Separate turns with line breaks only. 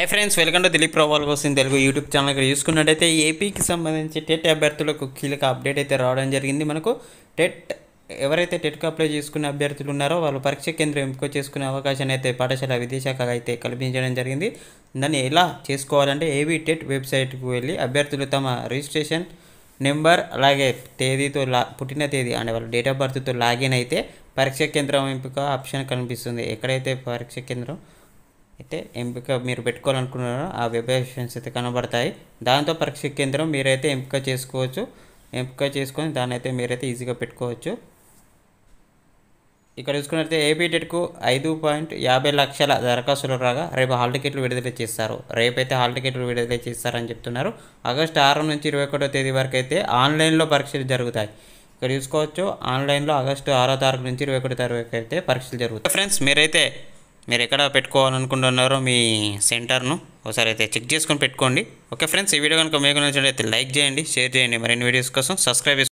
high friends welcome to Telugu ప్రభావాల కోసం Telugu YouTube channel ఇక్కడ చూసుకున్నట్టయితే ఏపీకి సంబంధించి టెట్ అభ్యర్థులకు కీలక అప్డేట్ అయితే రావడం జరిగింది మనకు టెట్ ఎవరైతే టెట్కు అప్లై చేసుకున్న అభ్యర్థులు ఉన్నారో వాళ్ళు పరీక్ష కేంద్రం ఎంపిక చేసుకునే అవకాశాన్ని అయితే పాఠశాల విద్యాశాఖ అయితే కల్పించడం జరిగింది దాన్ని ఎలా చేసుకోవాలంటే ఏబీ టెట్ వెబ్సైట్కు వెళ్ళి అభ్యర్థులు తమ రిజిస్ట్రేషన్ నెంబర్ అలాగే తేదీతో లా పుట్టిన తేదీ అంటే వాళ్ళ డేట్ ఆఫ్ బర్త్తో లాగిన్ అయితే పరీక్ష కేంద్రం ఎంపిక ఆప్షన్ కనిపిస్తుంది ఎక్కడైతే పరీక్ష కేంద్రం అయితే ఎంపిక మీరు పెట్టుకోవాలనుకున్నారో ఆ వెబ్ ఆప్షన్స్ అయితే కనబడతాయి దాంతో పరీక్ష కేంద్రం మీరైతే ఎంపిక చేసుకోవచ్చు ఎంపిక చేసుకొని దాన్ని అయితే మీరైతే ఈజీగా పెట్టుకోవచ్చు ఇక్కడ చూసుకున్నట్లయితే ఏపీ e ఐదు పాయింట్ యాభై లక్షల దరఖాస్తులు రాగా రేపు హాల్ టికెట్లు విడుదల చేస్తారు రేపైతే హాల్ టికెట్లు విడుదల చేస్తారని చెప్తున్నారు ఆగస్టు ఆరు నుంచి ఇరవై ఒకటో తేదీ వరకు అయితే ఆన్లైన్లో పరీక్షలు జరుగుతాయి ఇక్కడ చూసుకోవచ్చు ఆన్లైన్లో ఆగస్టు ఆరో తారీఖు నుంచి ఇరవై ఒకటో తారీఖు అయితే పరీక్షలు జరుగుతాయి ఫ్రెండ్స్ మీరైతే మీరు ఎక్కడ పెట్టుకోవాలనుకుంటున్నారో మీ సెంటర్ను ఒకసారి అయితే చెక్ చేసుకొని పెట్టుకోండి ఓకే ఫ్రెండ్స్ ఈ వీడియో కనుక మీకు నచ్చినట్లయితే లైక్ చేయండి షేర్ చేయండి మరిన్ని వీడియోస్ కోసం సబ్స్క్రైబ్